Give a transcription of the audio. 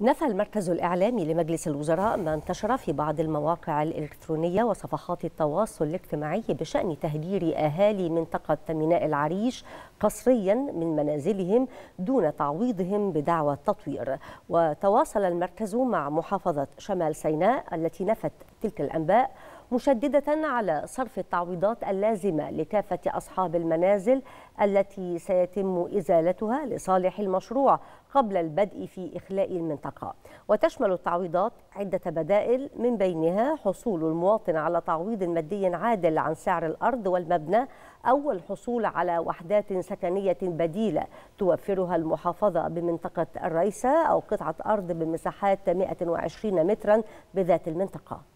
نفى المركز الإعلامي لمجلس الوزراء ما انتشر في بعض المواقع الإلكترونية وصفحات التواصل الاجتماعي بشأن تهجير أهالي منطقة ميناء العريش قسريا من منازلهم دون تعويضهم بدعوى التطوير وتواصل المركز مع محافظة شمال سيناء التي نفت تلك الأنباء مشددة على صرف التعويضات اللازمة لكافة أصحاب المنازل التي سيتم إزالتها لصالح المشروع قبل البدء في إخلاء المنطقة المنطقة وتشمل التعويضات عدة بدائل من بينها حصول المواطن على تعويض مادي عادل عن سعر الأرض والمبنى أو الحصول على وحدات سكنية بديلة توفرها المحافظة بمنطقة الرئيسة أو قطعة أرض بمساحات 120 مترا بذات المنطقة